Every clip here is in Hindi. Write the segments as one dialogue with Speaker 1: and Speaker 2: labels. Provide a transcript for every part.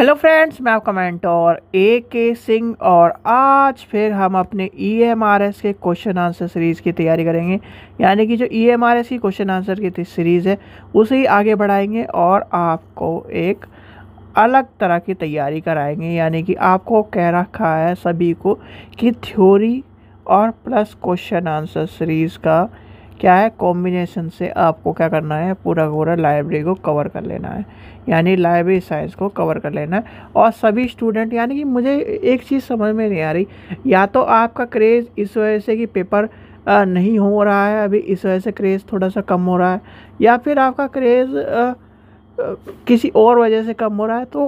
Speaker 1: हेलो फ्रेंड्स मैं आपका मेंटोर ए के सिंह और आज फिर हम अपने ई एम आर एस के क्वेश्चन आंसर सीरीज़ की तैयारी करेंगे यानी कि जो ई एम आर एस की क्वेश्चन आंसर की सीरीज़ है उसे ही आगे बढ़ाएंगे और आपको एक अलग तरह की तैयारी कराएंगे यानी कि आपको कह रखा है सभी को कि थ्योरी और प्लस क्वेश्चन आंसर सीरीज़ का क्या है कॉम्बिनेशन से आपको क्या करना है पूरा पूरा लाइब्रेरी को कवर कर लेना है यानी लाइब्रेरी साइंस को कवर कर लेना है और सभी स्टूडेंट यानी कि मुझे एक चीज़ समझ में नहीं आ रही या तो आपका क्रेज़ इस वजह से कि पेपर नहीं हो रहा है अभी इस वजह से क्रेज़ थोड़ा सा कम हो रहा है या फिर आपका क्रेज़ किसी और वजह से कम हो रहा है तो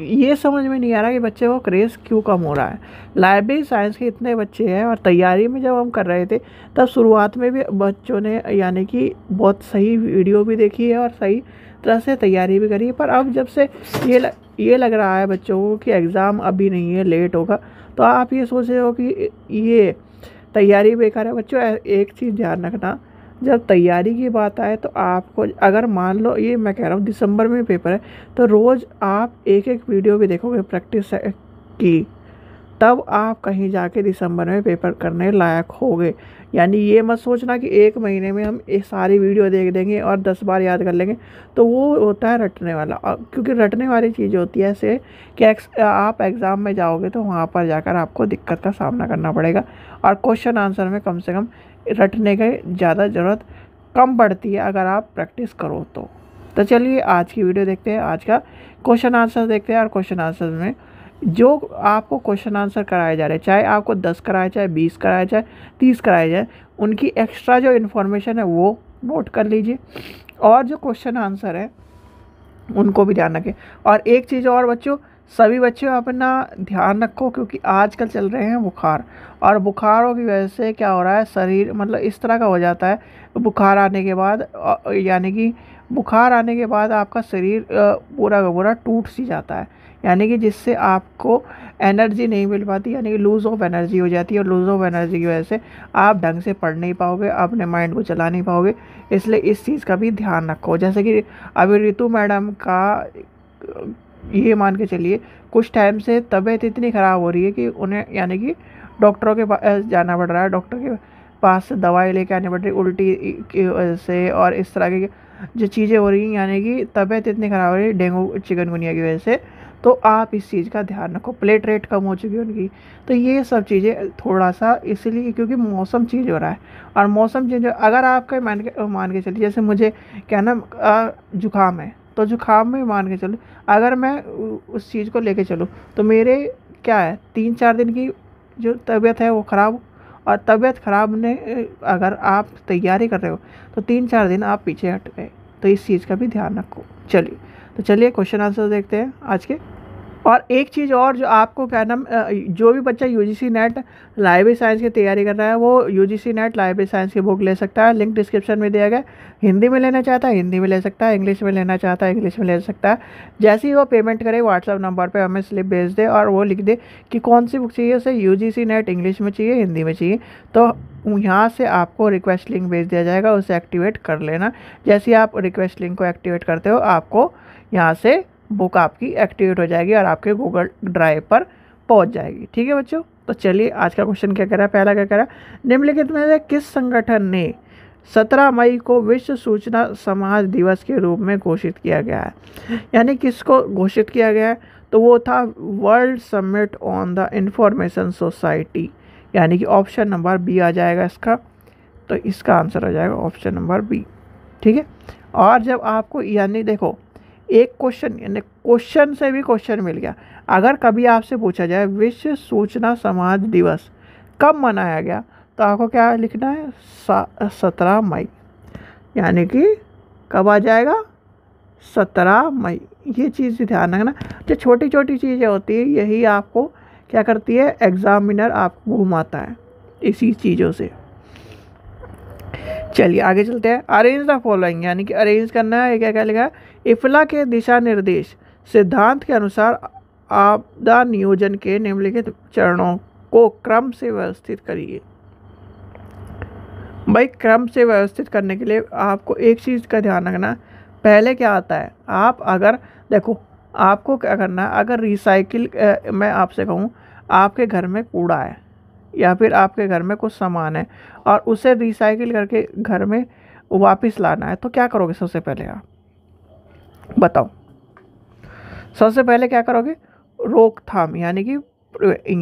Speaker 1: ये समझ में नहीं आ रहा कि बच्चे को क्रेज़ क्यों कम हो रहा है लाइब्रेरी साइंस के इतने बच्चे हैं और तैयारी में जब हम कर रहे थे तब शुरुआत में भी बच्चों ने यानी कि बहुत सही वीडियो भी देखी है और सही तरह से तैयारी भी करी है पर अब जब से ये ल, ये लग रहा है बच्चों को कि एग्ज़ाम अभी नहीं है लेट होगा तो आप ये सोच रहे हो कि ये तैयारी बेकार है बच्चों एक चीज़ ध्यान रखना जब तैयारी की बात आए तो आपको अगर मान लो ये मैं कह रहा हूँ दिसंबर में पेपर है तो रोज़ आप एक एक वीडियो भी देखोगे प्रैक्टिस की तब आप कहीं जाके दिसंबर में पेपर करने लायक होगे यानी ये मत सोचना कि एक महीने में हम ये सारी वीडियो देख देंगे और दस बार याद कर लेंगे तो वो होता है रटने वाला क्योंकि रटने वाली चीज़ होती है ऐसे कि आप एग्ज़ाम में जाओगे तो वहाँ पर जाकर आपको दिक्कत का सामना करना पड़ेगा और क्वेश्चन आंसर में कम से कम रटने की ज़्यादा ज़रूरत कम पड़ती है अगर आप प्रैक्टिस करो तो तो चलिए आज की वीडियो देखते हैं आज का क्वेश्चन आंसर देखते हैं और क्वेश्चन आंसर में जो आपको क्वेश्चन आंसर कराए जा रहे हैं चाहे आपको दस कराए चाहे बीस कराए चाहे तीस कराए जाए उनकी एक्स्ट्रा जो इन्फॉर्मेशन है वो नोट कर लीजिए और जो क्वेश्चन आंसर है उनको भी ध्यान रखें और एक चीज़ और बच्चों सभी बच्चे अपना ध्यान रखो क्योंकि आजकल चल रहे हैं बुखार और बुखारों की वजह से क्या हो रहा है शरीर मतलब इस तरह का हो जाता है बुखार आने के बाद यानी कि बुखार आने के बाद आपका शरीर पूरा का पूरा टूट सी जाता है यानी कि जिससे आपको एनर्जी नहीं मिल पाती यानी कि लूज़ ऑफ एनर्जी हो जाती है और लूज़ ऑफ एनर्जी की वजह से आप ढंग से पढ़ नहीं पाओगे अपने माइंड को चला नहीं पाओगे इसलिए इस चीज़ का भी ध्यान रखो जैसे कि अभी रितु मैडम का ये मान के चलिए कुछ टाइम से तबीयत इतनी ख़राब हो रही है कि उन्हें यानी कि डॉक्टरों के पास जाना पड़ रहा है डॉक्टर के पास से दवाई लेके आनी पड़ रही उल्टी की वजह से और इस तरह की जो चीज़ें हो रही हैं यानी कि तबीयत इतनी ख़राब हो रही है डेंगू चिकनगुनिया की वजह से तो आप इस चीज़ का ध्यान रखो प्लेट रेट कम हो चुकी है उनकी तो ये सब चीज़ें थोड़ा सा इसलिए क्योंकि मौसम चेंज हो रहा है और मौसम चेंज हो अगर आपका मान के मान के चलिए जैसे मुझे क्या ना जुकाम है तो जुकाम में मान के चलो अगर मैं उस चीज़ को लेके चलूँ तो मेरे क्या है तीन चार दिन की जो तबीयत है वो ख़राब और तबीयत ख़राब ने अगर आप तैयारी कर रहे हो तो तीन चार दिन आप पीछे हट गए तो इस चीज़ का भी ध्यान रखो चलिए तो चलिए क्वेश्चन आंसर देखते हैं आज के और एक चीज़ और जो आपको क्या नाम जो भी बच्चा U G C net library science की तैयारी कर रहा है वो U G C net library science की बुक ले सकता है लिंक डिस्क्रिप्शन में दिया गया हिंदी में लेना चाहता है हिंदी में ले सकता है इंग्लिश में लेना चाहता है इंग्लिश में ले सकता है जैसे ही वो पेमेंट करे व्हाट्सअप नंबर पर हमें स्लिप भेज दे और वो लिख दे कि कौन सी बुक चाहिए उसे U G C net English में चाहिए हिंदी में चाहिए तो यहाँ से आपको रिक्वेस्ट लिंक भेज दिया जाएगा उसे एक्टिवेट कर लेना जैसे ही आप रिक्वेस्ट लिंक को एक्टिवेट करते हो आपको यहाँ से बुक आपकी एक्टिवेट हो जाएगी और आपके गूगल ड्राइव पर पहुंच जाएगी ठीक है बच्चों तो चलिए आज का क्वेश्चन क्या कह रहा है पहला क्या कह रहा है निम्नलिखित में से किस संगठन ने 17 मई को विश्व सूचना समाज दिवस के रूप में घोषित किया गया है यानी किसको घोषित किया गया है तो वो था world summit on the information society यानी कि ऑप्शन नंबर बी आ जाएगा इसका तो इसका आंसर हो जाएगा ऑप्शन नंबर बी ठीक है और जब आपको यानी देखो एक क्वेश्चन यानी क्वेश्चन से भी क्वेश्चन मिल गया अगर कभी आपसे पूछा जाए विश्व सूचना समाज दिवस कब मनाया गया तो आपको क्या लिखना है सत्रह मई यानी कि कब आ जाएगा सत्रह मई ये चीज़ ध्यान रखना जो छोटी छोटी चीज़ें होती है यही आपको क्या करती है एग्ज़ामिनर आपको घुमाता है इसी चीज़ों से चलिए आगे चलते हैं अरेंज द फॉलोइंग यानी कि अरेंज करना है क्या क्या लिखा है इफला के दिशा निर्देश सिद्धांत के अनुसार आपदा नियोजन के निम्नलिखित चरणों को क्रम से व्यवस्थित करिए भाई क्रम से व्यवस्थित करने के लिए आपको एक चीज़ का ध्यान रखना पहले क्या आता है आप अगर देखो आपको क्या करना है अगर रिसाइकिल मैं आपसे कहूँ आपके घर में कूड़ा है या फिर आपके घर में कुछ सामान है और उसे रिसाइकिल करके घर में वापस लाना है तो क्या करोगे सबसे पहले आप बताओ सबसे पहले क्या करोगे रोकथाम यानी कि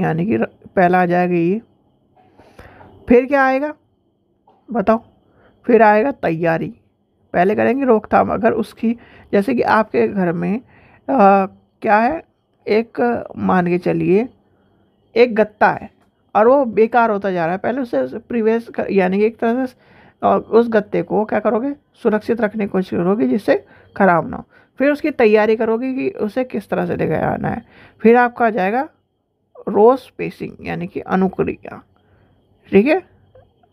Speaker 1: यानी कि पहला आ जाएगा ये फिर क्या आएगा बताओ फिर आएगा तैयारी पहले करेंगे रोकथाम अगर उसकी जैसे कि आपके घर में आ, क्या है एक मान के चलिए एक गत्ता है और वो बेकार होता जा रहा है पहले उसे प्रिवेश यानी कि एक तरह से उस गत्ते को क्या करोगे सुरक्षित रखने की कोशिश करोगे जिससे ख़राब ना हो फिर उसकी तैयारी करोगे कि उसे किस तरह से लेकर आना है फिर आपका आ जाएगा रोज पेसिंग यानी कि अनुक्रिया ठीक है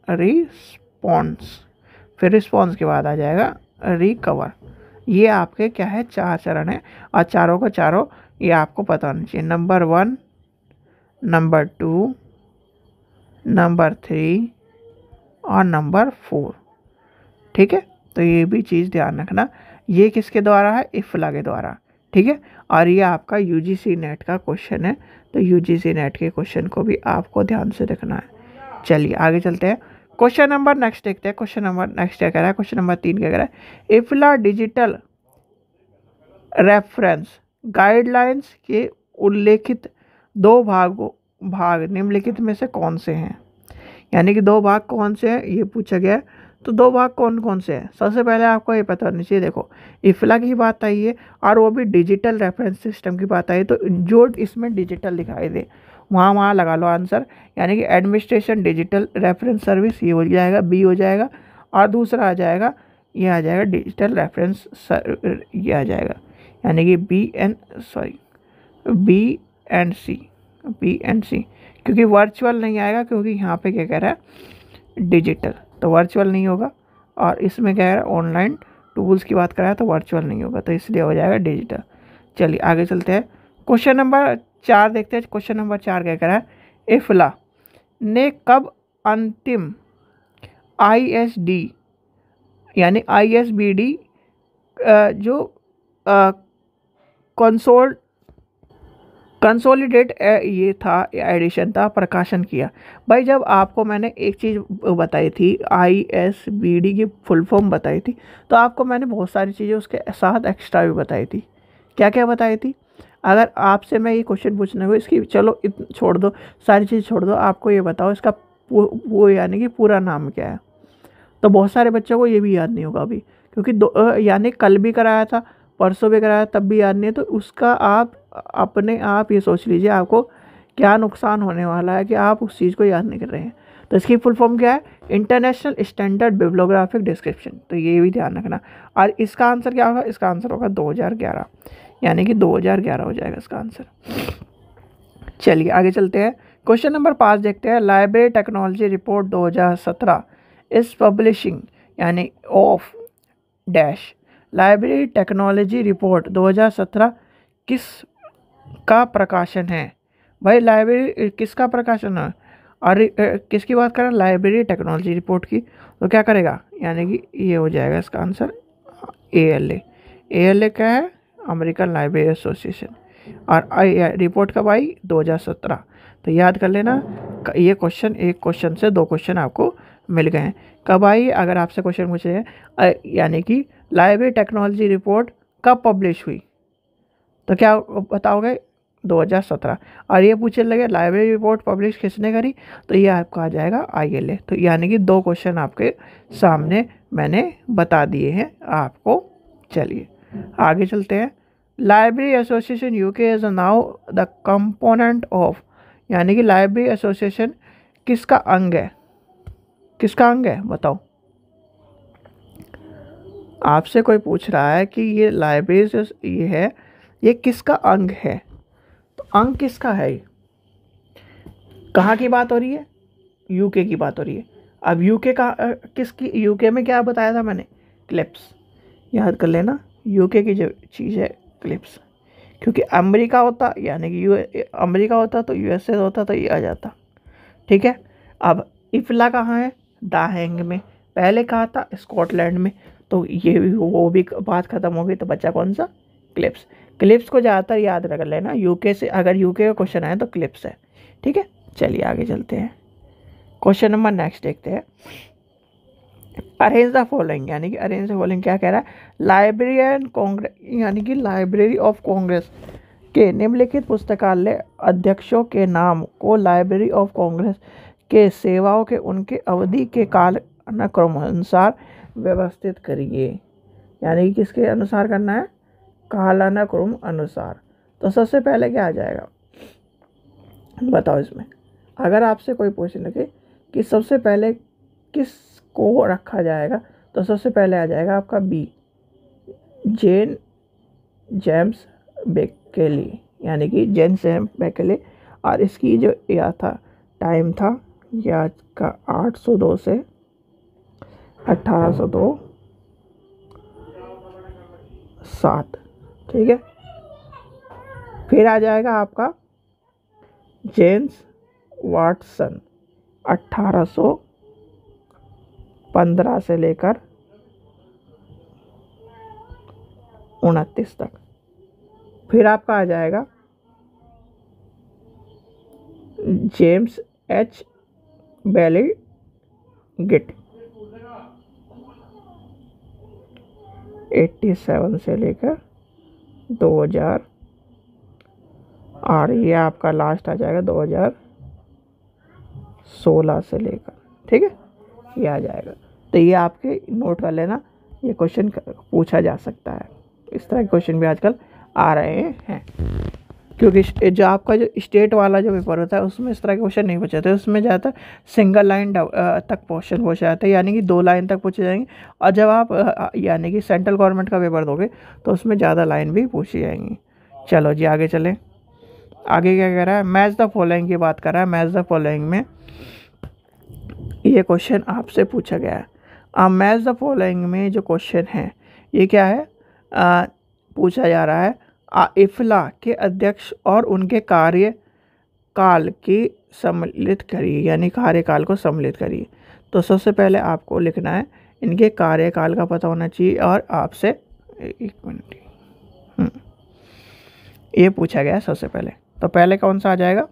Speaker 1: रिस्पॉन्स फिर रिस्पॉन्स के बाद आ जाएगा रिकवर ये आपके क्या है चार चरण है और चारों का चारों ये आपको पता होना चाहिए number one number two number three और नंबर फोर ठीक है तो ये भी चीज़ ध्यान रखना ये किसके द्वारा है इफला के द्वारा ठीक है और ये आपका यू नेट का क्वेश्चन है तो यू नेट के क्वेश्चन को भी आपको ध्यान से देखना है चलिए आगे चलते हैं क्वेश्चन नंबर नेक्स्ट देखते हैं क्वेश्चन नंबर नेक्स्ट क्या कह रहा है क्वेश्चन नंबर तीन क्या कह रहा है इफला डिजिटल रेफरेंस गाइडलाइंस के उल्लेखित दो भागों भाग निम्नलिखित में से कौन से हैं यानी कि दो भाग कौन से हैं ये पूछा गया है तो दो भाग कौन कौन से हैं सबसे पहले आपको ये पता होना चाहिए देखो इफला की बात आई है और वो भी डिजिटल रेफरेंस सिस्टम की बात आई है तो जो इसमें डिजिटल दिखाई दे वहाँ वहाँ लगा लो आंसर यानी कि एडमिनिस्ट्रेशन डिजिटल रेफरेंस सर्विस ये हो जाएगा बी हो जाएगा और दूसरा आ जाएगा ये आ जाएगा डिजिटल रेफरेंस ये आ जाएगा यानी कि B and sorry B and C B and C क्योंकि वर्चुअल नहीं आएगा क्योंकि यहाँ पे क्या कह रहा है डिजिटल तो वर्चुअल नहीं होगा और इसमें क्या है ऑनलाइन टूल्स की बात कराया तो वर्चुअल नहीं होगा तो इसलिए हो जाएगा डिजिटल चलिए आगे चलते हैं क्वेश्चन नंबर चार देखते हैं क्वेश्चन नंबर चार क्या करा है इफला ने कब अंतिम आईएसडी यानी आईएसबीडी जो कंसोल्ट कंसोलिडेट ये था एडिशन था प्रकाशन किया भाई जब आपको मैंने एक चीज़ बताई थी आई एस बी डी की फुल फॉर्म बताई थी तो आपको मैंने बहुत सारी चीज़ें उसके साथ एक्स्ट्रा भी बताई थी क्या क्या बताई थी अगर आपसे मैं ये क्वेश्चन पूछने को इसकी चलो इत, छोड़ दो सारी चीज़ छोड़ दो आपको ये बताओ इसका वो यानी कि पूरा नाम क्या है तो बहुत सारे बच्चों को ये भी याद नहीं होगा अभी क्योंकि दो यानी कल भी कराया था परसों भी कराया तब भी याद नहीं है तो उसका आप अपने आप ये सोच लीजिए आपको क्या नुकसान होने वाला है कि आप उस चीज़ को याद नहीं कर रहे हैं तो इसकी फुल फॉर्म क्या है इंटरनेशनल स्टैंडर्ड बिब्लोग्राफिक डिस्क्रिप्शन तो ये भी ध्यान रखना और इसका आंसर क्या होगा इसका आंसर होगा 2011 यानी कि 2011 हो जाएगा इसका आंसर चलिए आगे चलते हैं क्वेश्चन नंबर पाँच देखते हैं लाइब्रेरी टेक्नोलॉजी रिपोर्ट दो इस पब्लिशिंग यानी of dash library technology report 2017 किस का प्रकाशन है भाई लाइब्रेरी किसका प्रकाशन है और किसकी बात करें लाइब्रेरी टेक्नोलॉजी रिपोर्ट की तो क्या करेगा यानी कि ये हो जाएगा इसका answer A L A L A क्या है अमेरिकन लाइब्रेरी एसोसिएशन और आई रिपोर्ट कब आई 2017 तो याद कर लेना ये क्वेश्चन एक क्वेश्चन से दो क्वेश्चन आपको मिल गए हैं कब आई अगर आपसे क्वेश्चन पूछे यानी कि लाइब्रेरी टेक्नोलॉजी रिपोर्ट कब पब्लिश हुई तो क्या बताओगे 2017 और ये पूछने लगे लाइब्रेरी रिपोर्ट पब्लिश किसने करी तो ये आपका आ जाएगा आई तो यानी कि दो क्वेश्चन आपके सामने मैंने बता दिए हैं आपको चलिए आगे चलते हैं library association UK is now the component of यानी कि लाइब्रेरी एसोसिएशन किसका अंग है किसका अंग है बताओ आपसे कोई पूछ रहा है कि ये लाइब्रेरी ये है ये किसका अंग है तो अंग किसका है कहाँ की बात हो रही है यूके की बात हो रही है अब यूके का किसकी यूके में क्या बताया था मैंने क्लिप्स याद कर लेना यूके की जो चीज़ है क्लिप्स क्योंकि अमेरिका होता यानी कि यू अमेरिका होता तो यूएसए होता तो ये आ जाता ठीक है अब इफला कहाँ है दाहेंग में पहले कहा था स्कॉटलैंड में तो ये भी वो भी बात ख़त्म हो गई तो बच्चा कौन सा क्लिप्स क्लिप्स को ज़्यादातर याद रख लेना यूके से अगर यूके का क्वेश्चन आए तो क्लिप्स है ठीक है चलिए आगे चलते हैं क्वेश्चन नंबर नेक्स्ट देखते हैं अरेंज द फॉलोइंग यानी कि अरेंज द फॉलोइंग क्या कह रहा है लाइब्रेरी एंड कांग्रेस यानी कि लाइब्रेरी ऑफ कांग्रेस के निम्नलिखित पुस्तकालय अध्यक्षों के नाम को लाइब्रेरी ऑफ कांग्रेस के सेवाओं के उनके अवधि के काल अनुसार व्यवस्थित करिए यानी कि किसके अनुसार करना है कालाना क्रम अनुसार तो सबसे पहले क्या आ जाएगा बताओ इसमें अगर आपसे कोई पूछ लगे कि सबसे पहले किस को रखा जाएगा तो सबसे पहले आ जाएगा आपका बी जेन जेम्स बेकेली यानी कि जेन सेम बेकेली और इसकी जो या था टाइम था या का 802 से 1802 सात ठीक है फिर आ जाएगा आपका जेम्स वाटसन 1815 से लेकर उनतीस तक फिर आपका आ जाएगा जेम्स एच बेली गिट 87 से लेकर दो हज़ार और ये आपका लास्ट आ जाएगा दो हज़ार सोलह से लेकर ठीक है ये आ जाएगा तो ये आपके नोट कर लेना ये क्वेश्चन पूछा जा सकता है इस तरह के क्वेश्चन भी आजकल आ रहे हैं क्योंकि जो आपका जो स्टेट वाला जो पेपर होता है उसमें इस तरह के क्वेश्चन नहीं पूछे जाते उसमें ज़्यादातर सिंगल लाइन तक क्वेश्चन पूछे जाते हैं यानी कि दो लाइन तक पूछे जाएंगे और जब आप यानी कि सेंट्रल गवर्नमेंट का पेपर दोगे तो उसमें ज़्यादा लाइन भी पूछी जाएंगी चलो जी आगे चलें आगे क्या कह रहा है मैच द फॉलोइंग की बात कर रहा है मैच द फॉलोइंग में ये क्वेश्चन आपसे पूछा गया है अब मैच द फॉलोइंग में जो क्वेश्चन है ये क्या है आ, पूछा जा रहा है आइफला के अध्यक्ष और उनके कार्यकाल की सम्मिलित करिए यानी कार्यकाल को सम्मिलित करिए तो सबसे पहले आपको लिखना है इनके कार्यकाल का पता होना चाहिए और आपसे एक मिनट हम्म, ये पूछा गया सबसे पहले तो पहले कौन सा आ जाएगा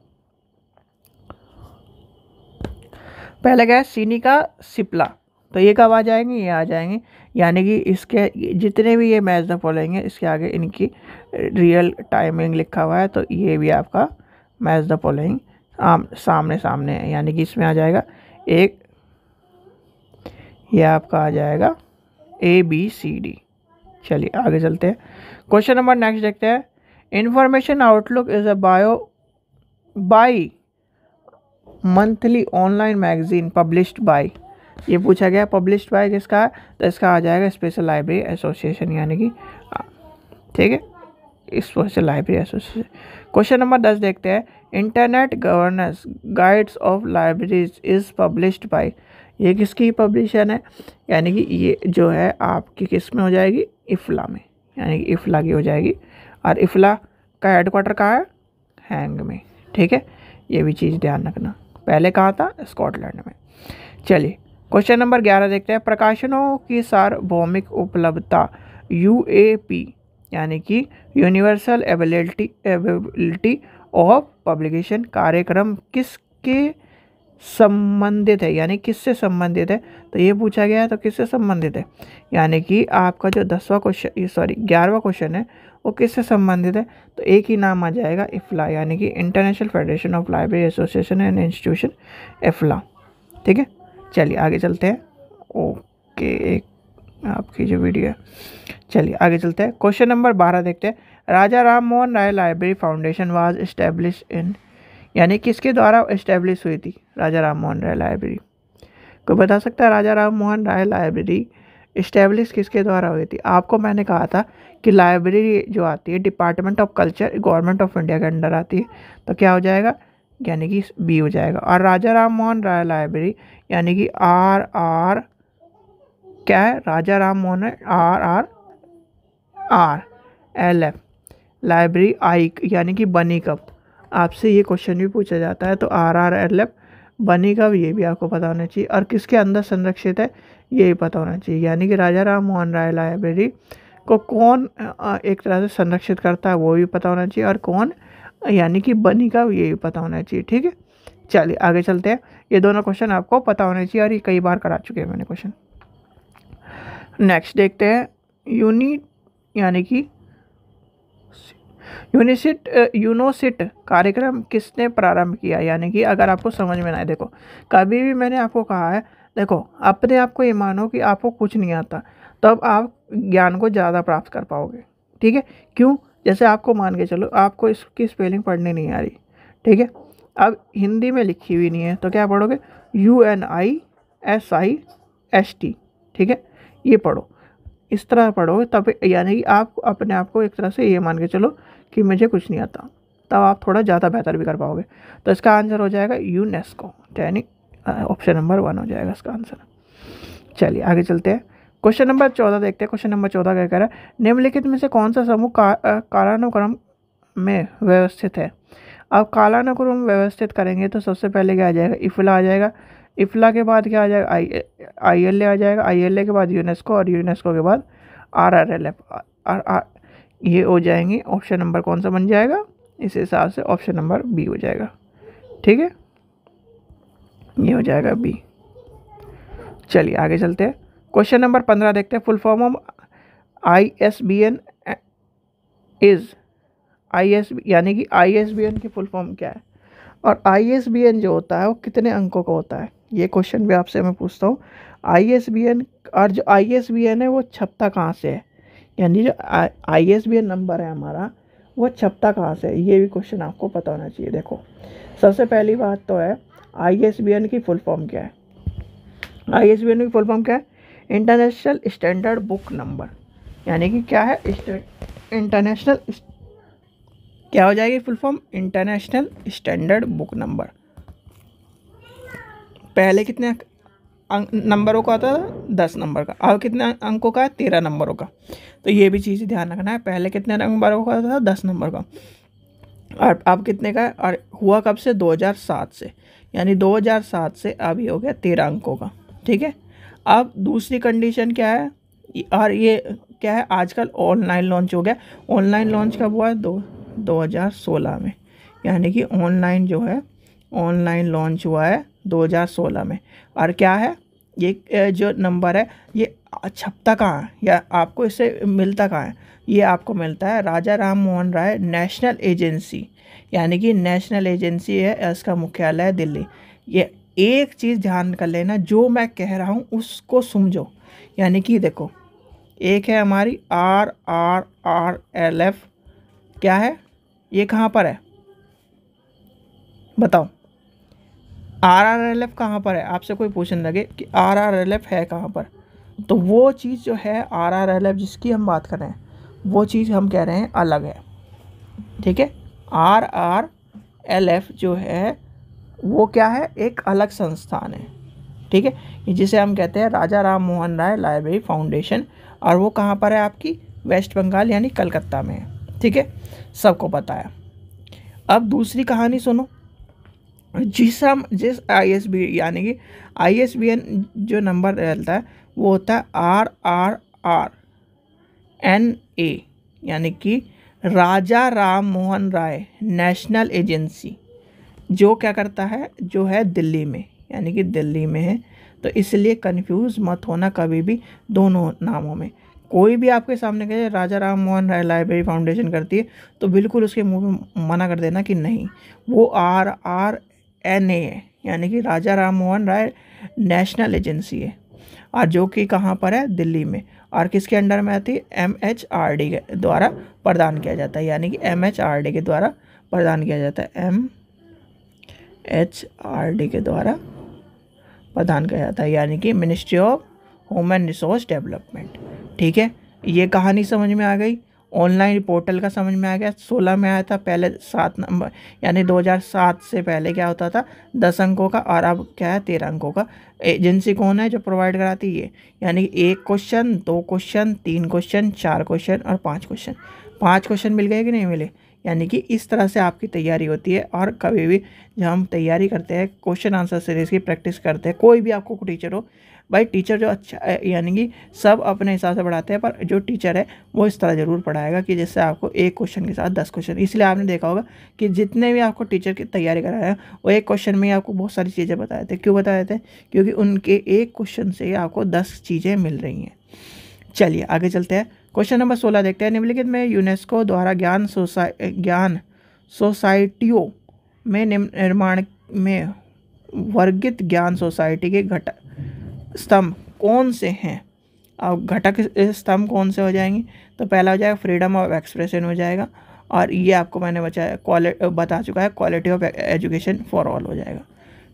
Speaker 1: पहले गया सीनिका का सिपला तो ये कब आ जाएंगे ये आ जाएंगे यानी कि इसके जितने भी ये मैच द फॉलोइंग है इसके आगे इनकी रियल टाइमिंग लिखा हुआ है तो ये भी आपका मैच द फॉलोइंग आम सामने सामने है यानी कि इसमें आ जाएगा एक ये आपका आ जाएगा ए बी सी डी चलिए आगे चलते हैं क्वेश्चन नंबर नेक्स्ट देखते हैं information outlook is a bio bi monthly online magazine published by ये पूछा गया पब्लिश बाय किसका है तो इसका आ जाएगा स्पेशल लाइब्रेरी एसोसिएशन यानी कि ठीक है special library association question number दस देखते हैं internet governance guides of libraries is published by ये किसकी पब्लिशन है यानी कि ये जो है आपकी किस में हो जाएगी इफ़ला में यानी कि इफ़ला की हो जाएगी और इफ़ला का हेडक्वार्टर कहाँ है हैंग में ठीक है ये भी चीज़ ध्यान रखना पहले कहाँ था स्कॉटलैंड में चलिए क्वेश्चन नंबर ग्यारह देखते हैं प्रकाशनों की सार्वभौमिक उपलब्धता यू यानी कि universal ability ability of publication कार्यक्रम किसके संबंधित है यानी किससे संबंधित है तो ये पूछा गया है तो किससे संबंधित है यानी कि आपका जो दसवां क्वेश्चन सॉरी ग्यारहवा क्वेश्चन है वो किससे संबंधित है तो एक ही नाम आ जाएगा इफ्ला यानी कि international federation of library association and institution IFLA ठीक है चलिए आगे चलते हैं ओके एक आपकी जो वीडियो है चलिए आगे चलते हैं क्वेश्चन नंबर बारह देखते हैं Raja Ram Mohan Roy library foundation was establish in यानी किसके द्वारा इस्टेब्लिश हुई थी राजा राम मोहन राय लाइब्रेरी कोई बता सकता है राजा राम मोहन राय लाइब्रेरी इस्टेब्लिश किसके द्वारा हुई थी आपको मैंने कहा था कि लाइब्रेरी जो आती है department of culture government of India के अंडर आती है तो क्या हो जाएगा यानी कि बी हो जाएगा और राजा राम मोहन राय लाइब्रेरी यानी कि आर आर क्या है Raja Ram Mohan R R R L F library आई यानी कि बनी कब आपसे ये क्वेश्चन भी पूछा जाता है तो आर आर एल एफ बनी कब ये भी आपको पता होना चाहिए और किसके अंदर संरक्षित है ये भी पता होना चाहिए यानी कि राजा राम मोहन राय लाइब्रेरी को कौन एक तरह से संरक्षित करता है वो भी पता होना चाहिए और कौन यानी कि बनी का ये पता होना चाहिए ठीक है चलिए आगे चलते हैं ये दोनों क्वेश्चन आपको पता होने चाहिए और ये कई बार करा चुके हैं मैंने क्वेश्चन नेक्स्ट देखते हैं यूनिट यानी कि यूनिसिट यूनोसिट कार्यक्रम किसने प्रारंभ किया यानी कि अगर आपको समझ में आए देखो कभी भी मैंने आपको कहा है देखो अपने आप को ये मानो कि आपको कुछ नहीं आता तब आप ज्ञान को ज़्यादा प्राप्त कर पाओगे ठीक है क्यों जैसे आपको मान के चलो आपको इसकी स्पेलिंग पढ़नी नहीं आ रही ठीक है अब हिंदी में लिखी हुई नहीं है तो क्या पढ़ोगे U N I S I S T ठीक है ये पढ़ो इस तरह पढ़ोगे तब यानी कि आप अपने आप को एक तरह से ये मान के चलो कि मुझे कुछ नहीं आता तब आप थोड़ा ज़्यादा बेहतर भी कर पाओगे तो इसका आंसर हो जाएगा यूनेस्को यानी ऑप्शन नंबर वन हो जाएगा इसका आंसर चलिए आगे चलते हैं क्वेश्चन नंबर चौदह देखते हैं क्वेश्चन नंबर चौदह क्या कह रहा है निम्नलिखित में से कौन सा समूह का, कालानुक्रम में व्यवस्थित है अब कालानुक्रम व्यवस्थित करेंगे तो सबसे पहले क्या आ जाएगा इफला आ जाएगा इफला के बाद क्या आ जाएगा आई आई एल ए आ जाएगा आई एल ए के बाद यूनेस्को और यूनेस्को के बाद R R L F R R ये हो जाएंगे ऑप्शन नंबर कौन सा बन जाएगा इस हिसाब से ऑप्शन नंबर बी हो जाएगा ठीक है
Speaker 2: ये हो जाएगा बी
Speaker 1: चलिए आगे चलते हैं क्वेश्चन नंबर पंद्रह देखते हैं full form of I S B N is I S यानी कि आई एस बी एन की फुल फॉर्म क्या है और आई एस बी एन जो होता है वो कितने अंकों का होता है ये क्वेश्चन भी आपसे मैं पूछता हूँ आई एस बी एन और जो आई एस बी एन है वो छपता कहाँ से है यानी जो I S B N number है हमारा वो छपता कहाँ से है ये भी क्वेश्चन आपको पता होना चाहिए देखो सबसे पहली बात तो है आई एस बी एन की फुल फॉर्म क्या है आई एस बी एन की फुल फॉर्म क्या है इंटरनेशनल स्टैंडर्ड बुक नंबर यानी कि क्या है इंटरनेशनल क्या हो जाएगी full form international standard book number पहले कितने नंबरों का आता था दस नंबर का अब कितने अंकों का है तेरह नंबरों का तो ये भी चीज़ ध्यान रखना है पहले कितने नंबरों का आता था दस नंबर का और अब कितने का है और हुआ कब से 2007 से यानी 2007 से अब ये हो गया तेरह अंकों का ठीक है अब दूसरी कंडीशन क्या है और ये क्या है आजकल ऑनलाइन लॉन्च हो गया ऑनलाइन लॉन्च कब हुआ है दो दो हज़ार सोलह में यानी कि ऑनलाइन जो है ऑनलाइन लॉन्च हुआ है दो हज़ार सोलह में और क्या है ये जो नंबर है ये छपता अच्छा, कहाँ है या आपको इसे मिलता कहाँ है ये आपको मिलता है राजा राम मोहन राय नेशनल एजेंसी यानी कि नेशनल एजेंसी है इसका मुख्यालय दिल्ली ये एक चीज़ ध्यान कर लेना जो मैं कह रहा हूँ उसको समझो यानी कि देखो एक है हमारी R R R L F क्या है ये कहाँ पर है बताओ आर आर एल एफ कहाँ पर है आपसे कोई पूछने लगे कि आर आर एल एफ है कहाँ पर तो वो चीज़ जो है आर आर एल एफ जिसकी हम बात कर रहे हैं वो चीज़ हम कह रहे हैं अलग है ठीक है आर आर एल एफ जो है वो क्या है एक अलग संस्थान है ठीक है जिसे हम कहते हैं राजा राम मोहन राय लाइब्रेरी फाउंडेशन और वो कहाँ पर है आपकी वेस्ट बंगाल यानी कलकत्ता में है ठीक है सबको पता है अब दूसरी कहानी सुनो जिस हम जिस आई एस बी यानी कि आई एस बी एन जो नंबर रहता है वो होता है R R R N A यानी कि राजा राम मोहन राय नेशनल एजेंसी जो क्या करता है जो है दिल्ली में यानी कि दिल्ली में है तो इसलिए कन्फ्यूज़ मत होना कभी भी दोनों नामों में कोई भी आपके सामने कहे राजा राम मोहन राय लाइब्रेरी फाउंडेशन करती है तो बिल्कुल उसके मुंह में मना कर देना कि नहीं वो आर आर एन ए है यानी कि राजा राम मोहन राय नेशनल एजेंसी है और जो कि कहाँ पर है दिल्ली में और किसके अंडर में आती है एम एच आर डी के द्वारा प्रदान किया जाता है यानी कि एम एच आर डी के द्वारा प्रदान किया जाता है एम एच आर डी के द्वारा प्रदान किया जाता है यानी कि ministry of human resource development ठीक है ये कहानी समझ में आ गई ऑनलाइन पोर्टल का समझ में आ गया सोलह में आया था पहले सात नंबर यानी 2007 से पहले क्या होता था दस अंकों का और अब क्या है तेरह अंकों का एजेंसी कौन है जो प्रोवाइड कराती है यानी एक क्वेश्चन दो क्वेश्चन तीन क्वेश्चन चार क्वेश्चन और पांच क्वेश्चन पांच क्वेश्चन मिल गए कि नहीं मिले यानी कि इस तरह से आपकी तैयारी होती है और कभी भी जब हम तैयारी करते हैं क्वेश्चन आंसर सीरीज़ की प्रैक्टिस करते हैं कोई भी आपको टीचर हो भाई टीचर जो अच्छा यानी कि सब अपने हिसाब से पढ़ाते हैं पर जो टीचर है वो इस तरह ज़रूर पढ़ाएगा कि जैसे आपको एक क्वेश्चन के साथ दस क्वेश्चन इसलिए आपने देखा होगा कि जितने भी आपको टीचर की तैयारी करा रहे हैं वो एक क्वेश्चन में ही आपको बहुत सारी चीज़ें बताए थे क्यों बताए थे क्योंकि उनके एक क्वेश्चन से ही आपको दस चीज़ें मिल रही हैं चलिए आगे चलते हैं क्वेश्चन नंबर सोलह देखते हैं निम्नलिखित में यूनेस्को द्वारा ज्ञान सोसा ज्ञान सोसाइटियों में निर्माण में वर्गित ज्ञान सोसाइटी के घटक स्तंभ कौन से हैं अब घटक स्तंभ कौन से हो जाएंगे तो पहला हो जाएगा फ्रीडम ऑफ एक्सप्रेशन हो जाएगा और ये आपको मैंने बचाया क्वालि बता चुका है quality of education for all हो जाएगा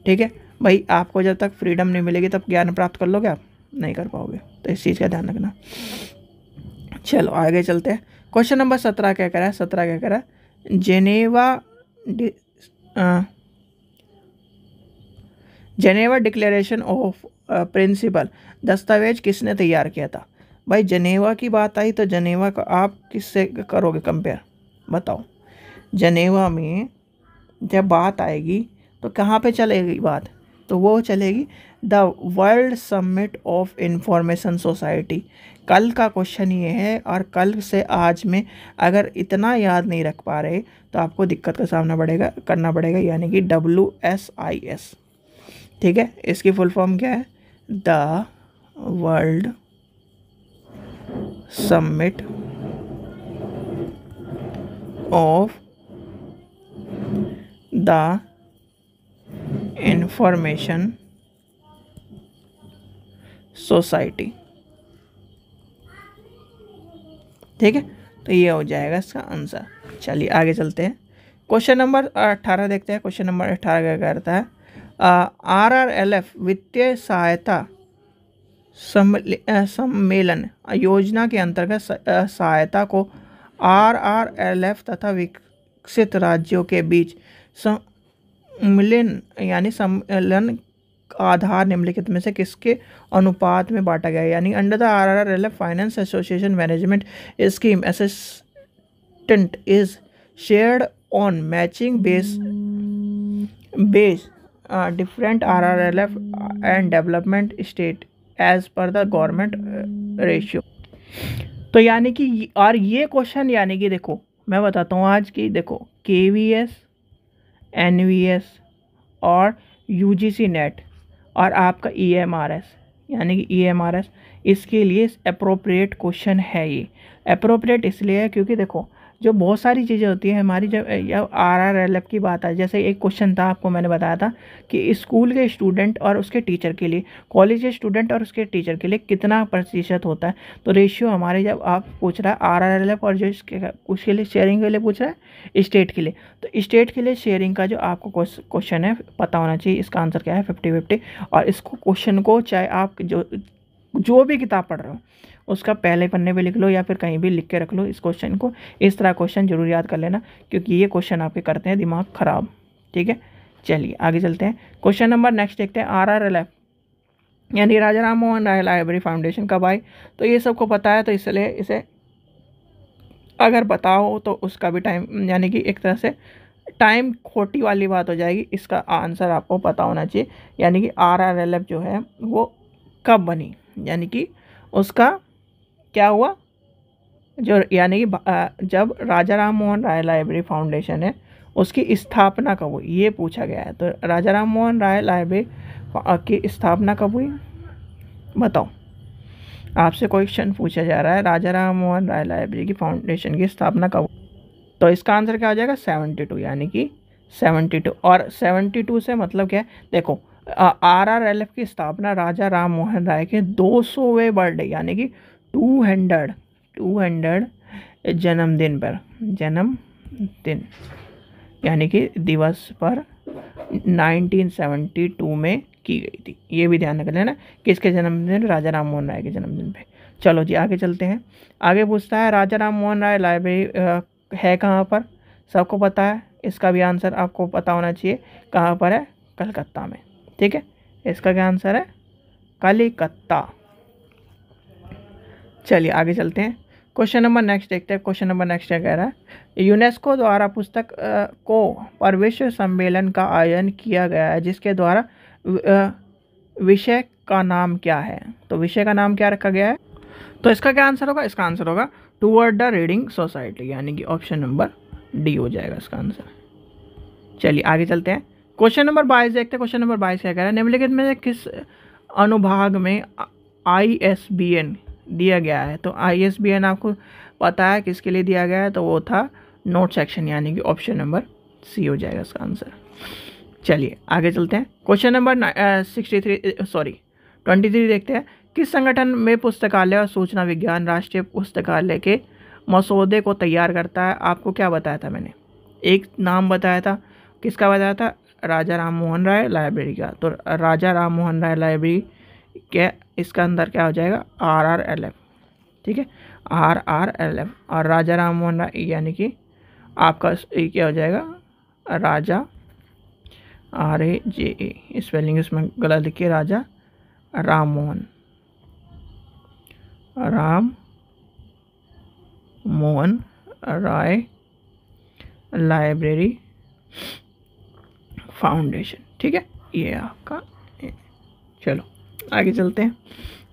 Speaker 1: ठीक है भाई आपको जब तक फ्रीडम नहीं मिलेगी तब ज्ञान प्राप्त कर लोगे आप नहीं कर पाओगे तो इस चीज़ का ध्यान रखना चलो आगे चलते हैं क्वेश्चन नंबर सत्रह क्या करा है सत्रह क्या करा Geneva Geneva Geneva declaration of principle दस्तावेज़ किसने तैयार किया था भाई जनेवा की बात आई तो जनेवा का आप किससे करोगे कंपेयर बताओ जनेवा में जब बात आएगी तो कहाँ पे चलेगी बात तो वो चलेगी the world summit of information society कल का क्वेश्चन ये है और कल से आज में अगर इतना याद नहीं रख पा रहे तो आपको दिक्कत का सामना पड़ेगा करना पड़ेगा यानी कि डब्ल्यू एस आई एस ठीक है इसकी फुल फॉर्म क्या है the world summit of the information society ठीक है तो ये हो जाएगा इसका आंसर चलिए आगे चलते हैं क्वेश्चन नंबर अट्ठारह देखते हैं क्वेश्चन नंबर अट्ठारह क्या करता है आर आर एल एफ वित्तीय सहायता सम्मेलन योजना के अंतर्गत सहायता को आर आर एल एफ तथा विकसित राज्यों के बीच मिलन यानी सम्मिलन आधार निम्नलिखित में से किसके अनुपात में बांटा गया यानी under the R R L F finance association management scheme assistant is shared on matching base base different R R L F and development state as per the government ratio तो यानी कि और ये क्वेश्चन यानी कि देखो मैं बताता हूँ आज की देखो के V S N V S और यू जी सी नेट और आपका ई एम आर एस यानी कि ई एम आर एस इसके लिए अप्रोप्रिएट क्वेश्चन है ये अप्रोप्रिएट इसलिए है क्योंकि देखो जो बहुत सारी चीज़ें होती हैं हमारी जब आर आर एल एफ की बात आई जैसे एक क्वेश्चन था आपको मैंने बताया था कि स्कूल के स्टूडेंट और उसके टीचर के लिए कॉलेज के स्टूडेंट और उसके टीचर के लिए कितना प्रतिशत होता है तो रेशियो हमारे जब आप पूछ रहा है आर आर एल एफ और जो इसके उसके लिए शेयरिंग के लिए पूछ रहा है स्टेट के लिए तो स्टेट के लिए शेयरिंग का जो आपको क्वेश्चन है पता होना चाहिए इसका आंसर क्या है फिफ्टी फिफ्टी और इसको क्वेश्चन को चाहे आप जो जो भी किताब पढ़ रहे हो उसका पहले पन्ने पे लिख लो या फिर कहीं भी लिख के रख लो इस क्वेश्चन को इस तरह क्वेश्चन जरूर याद कर लेना क्योंकि ये क्वेश्चन आपके करते हैं दिमाग ख़राब ठीक है चलिए आगे चलते हैं क्वेश्चन नंबर नेक्स्ट देखते हैं आर आर एल एफ यानी राजा राम मोहन राय लाइब्रेरी फाउंडेशन कब आई तो ये सबको पता है तो इसलिए इसे अगर बताओ तो उसका भी टाइम यानी कि एक तरह से टाइम खोटी वाली बात हो जाएगी इसका आंसर आपको पता होना चाहिए यानी कि आर आर एल एफ जो है वो कब बनी यानी कि उसका क्या हुआ जो यानी कि जब राजा राम मोहन राय लाइब्रेरी फाउंडेशन है उसकी स्थापना कब हुई ये पूछा गया है तो राजा राम मोहन राय लाइब्रेरी की स्थापना कब हुई बताओ आपसे क्वेश्चन पूछा जा रहा है राजा राम मोहन राय लाइब्रेरी की फाउंडेशन की स्थापना कब तो इसका आंसर क्या हो जाएगा सेवेंटी टू यानी कि सेवेंटी टू और सेवेंटी टू से मतलब क्या है देखो आर आर एल एफ की स्थापना राजा राम मोहन राय के दो सौवें बर्थडे यानी कि टू हंड्रेड टू हंड्रेड जन्मदिन पर जन्म दिन यानी कि दिवस पर 1972 में की गई थी ये भी ध्यान रख लेना किसके जन्मदिन राजा राम मोहन राय के जन्मदिन पे चलो जी आगे चलते हैं आगे पूछता है राजा राम मोहन राय लाइब्रेरी है कहाँ पर सबको पता है इसका भी आंसर आपको पता होना चाहिए कहाँ पर है कलकत्ता में ठीक है इसका क्या आंसर है कलिकत्ता चलिए आगे चलते हैं क्वेश्चन नंबर नेक्स्ट देखते हैं क्वेश्चन नंबर नेक्स्ट क्या कह रहा है यूनेस्को द्वारा पुस्तक को पर विश्व सम्मेलन का आयोजन किया गया है जिसके द्वारा विषय का नाम क्या है तो विषय का नाम क्या रखा गया है तो इसका क्या आंसर होगा इसका आंसर होगा टूवर्ड द रीडिंग सोसाइटी यानी कि ऑप्शन नंबर डी हो जाएगा इसका आंसर चलिए आगे चलते हैं क्वेश्चन नंबर बाईस देखते हैं क्वेश्चन नंबर बाईस क्या कह रहा है निम्नलिखित में किस अनुभाग में आई एस बी एन दिया गया है तो आई एस बी एन आपको पता है किसके लिए दिया गया है तो वो था नोट सेक्शन यानी कि ऑप्शन नंबर सी हो जाएगा इसका आंसर चलिए आगे चलते हैं question number sixty three sorry twenty three देखते हैं किस संगठन में पुस्तकालय और सूचना विज्ञान राष्ट्रीय पुस्तकालय के मसौदे को तैयार करता है आपको क्या बताया था मैंने एक नाम बताया था किसका बताया था राजा राम मोहन राय लाइब्रेरी का तो राजा राम मोहन राय लाइब्रेरी क्या इसका अंदर क्या हो जाएगा आर आर एल एफ ठीक है आर आर एल एफ और राजा राम मोहन राय यानी कि आपका क्या हो जाएगा राजा R A J A spelling इसमें गलत लिखिए राजा राम मोहन राम मोहन राय लाइब्रेरी फाउंडेशन ठीक है ये आपका चलो आगे चलते हैं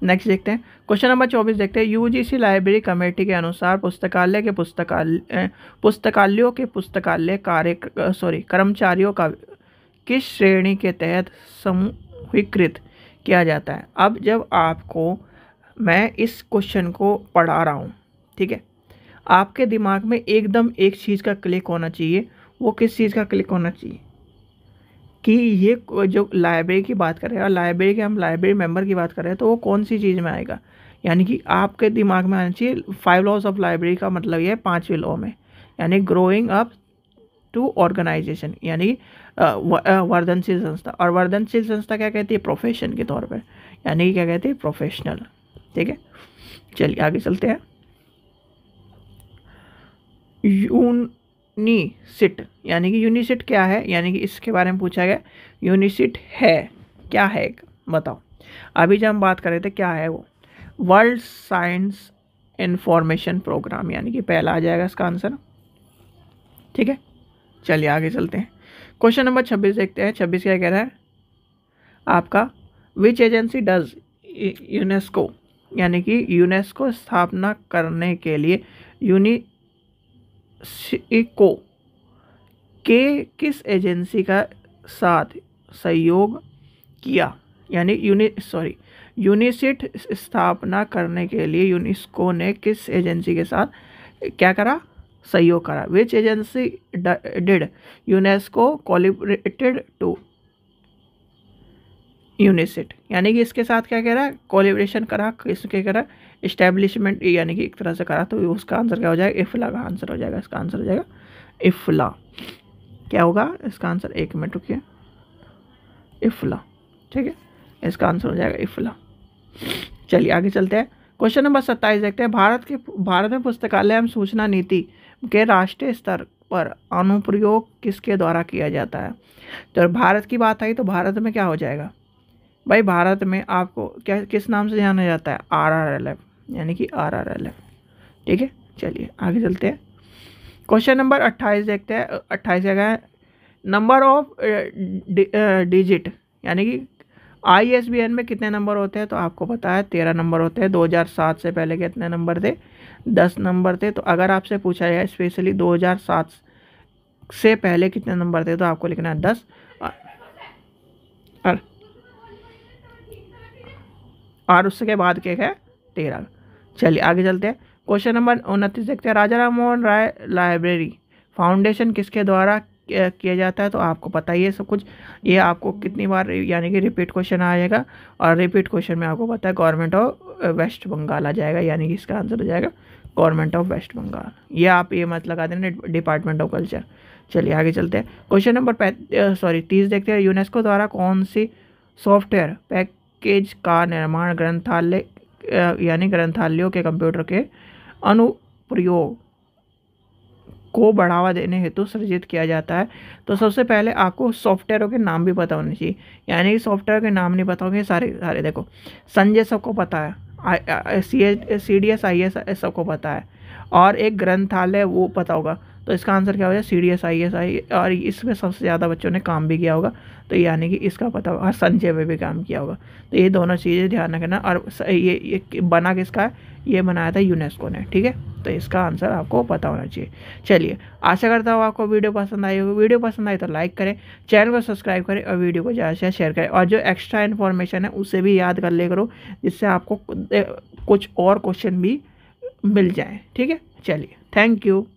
Speaker 1: नेक्स्ट देखते हैं क्वेश्चन नंबर चौबीस देखते हैं यूजीसी लाइब्रेरी कमेटी के अनुसार पुस्तकालय के पुस्तकालय पुस्तकालयों के पुस्तकालय कार्य सॉरी कर्मचारियों का किस श्रेणी के तहत समूहीकृत किया जाता है अब जब आपको मैं इस क्वेश्चन को पढ़ा रहा हूँ ठीक है आपके दिमाग में एकदम एक चीज़ का क्लिक होना चाहिए वो किस चीज़ का क्लिक होना चाहिए कि ये जो लाइब्रेरी की बात कर रहे हैं और लाइब्रेरी के हम लाइब्रेरी मेंबर की बात कर रहे हैं तो वो कौन सी चीज़ में आएगा यानी कि आपके दिमाग में आना चाहिए फाइव लॉज ऑफ लाइब्रेरी का मतलब ये है पाँचवें लॉ में यानी ग्रोइंग अप टू ऑर्गेनाइजेशन यानी वर्धनशील संस्था और वर्धनशील संस्था क्या कहती है प्रोफेशन के तौर पर यानी क्या कहती है प्रोफेशनल ठीक है चलिए आगे चलते हैं यून यूनिसिट यानी कि यूनिसिट क्या है यानी कि इसके बारे में पूछा गया यूनिसिट है क्या है एक बताओ अभी जब हम बात कर रहे थे क्या है वो वर्ल्ड साइंस इन्फॉर्मेशन प्रोग्राम यानी कि पहला आ जाएगा इसका आंसर ठीक है चलिए आगे चलते हैं क्वेश्चन नंबर छब्बीस देखते हैं छब्बीस क्या कह रहा है आपका विच एजेंसी डज यूनेस्को यानी कि यूनेस्को स्थापना करने के लिए यूनि को के किस एजेंसी का साथ सहयोग किया यानी यूनि सॉरी यूनिसिट स्थापना करने के लिए यूनिस्को ने किस एजेंसी के साथ क्या करा सहयोग करा which agency did UNESCO collaborated to UNISIST यानी कि इसके साथ क्या कह रहा है कोलिब्रेशन करा किसके करा इस्टेब्लिशमेंट यानी कि एक तरह से करा तो उसका आंसर क्या हो जाएगा इफला का आंसर हो जाएगा इसका आंसर हो जाएगा इफला क्या होगा इसका आंसर एक मिनट रुकिए इफला ठीक है इसका आंसर हो जाएगा इफला चलिए आगे चलते हैं क्वेश्चन नंबर सत्ताईस देखते हैं भारत के भारत में पुस्तकालय एवं सूचना नीति के राष्ट्रीय स्तर पर अनुप्रयोग किसके द्वारा किया जाता है तो भारत की बात आई तो भारत में क्या हो जाएगा भाई भारत में आपको क्या किस नाम से जाना जाता है आर आर एल एफ यानी कि आर आर एल है ठीक है चलिए आगे चलते हैं क्वेश्चन नंबर अट्ठाईस देखते हैं अट्ठाईस जगह है नंबर ऑफ डिजिट यानी कि आई एस बी एन में कितने नंबर होते हैं तो आपको पता है तेरह नंबर होते हैं 2007 से पहले कितने नंबर थे दस नंबर थे तो अगर आपसे पूछा जाए स्पेशली 2007 से पहले कितने नंबर थे तो आपको लिखना है दस और उसके बाद क्या है तेरह चलिए आगे चलते हैं क्वेश्चन नंबर उनतीस देखते हैं राजा राम मोहन राय लाइब्रेरी फाउंडेशन किसके द्वारा किया जाता है तो आपको पता ही है सब कुछ ये आपको कितनी बार यानी कि रिपीट क्वेश्चन आएगा और रिपीट क्वेश्चन में आपको पता है गवर्नमेंट ऑफ वेस्ट बंगाल आ जाएगा यानी कि इसका आंसर हो जाएगा गवर्नमेंट ऑफ वेस्ट बंगाल ये आप ये मत लगा देना डिपार्टमेंट ऑफ कल्चर चलिए आगे चलते हैं क्वेश्चन नंबर सॉरी तीस देखते हैं यूनेस्को द्वारा कौन सी सॉफ्टवेयर पैकेज का निर्माण ग्रंथालय यानी ग्रंथालयों के कंप्यूटर के अनुप्रयोग को बढ़ावा देने हेतु सृजित किया जाता है तो सबसे पहले आपको सॉफ्टवेयरों के नाम भी पता होने चाहिए यानी कि सॉफ्टवेयर के नाम नहीं पता होंगे सारे सारे देखो संजय सबको पता है C C D S I S सबको पता है और एक ग्रंथालय वो पता होगा तो इसका आंसर क्या हो जाए C D S I S I और इसमें सबसे ज़्यादा बच्चों ने काम भी किया होगा तो यानी कि इसका पता होगा संजय में भी काम किया होगा तो ये दोनों चीज़ें ध्यान रखना और ये, ये बना किसका है ये बनाया था यूनेस्को ने ठीक है तो इसका आंसर आपको पता होना चाहिए चलिए आशा करता हूँ आपको वीडियो पसंद आई होगी वीडियो पसंद आई तो लाइक करें चैनल को सब्सक्राइब करें और वीडियो को ज़्यादा से शेयर करें और जो एक्स्ट्रा इन्फॉर्मेशन है उसे भी याद कर ले करो जिससे आपको कुछ और क्वेश्चन भी मिल जाए ठीक है चलिए थैंक यू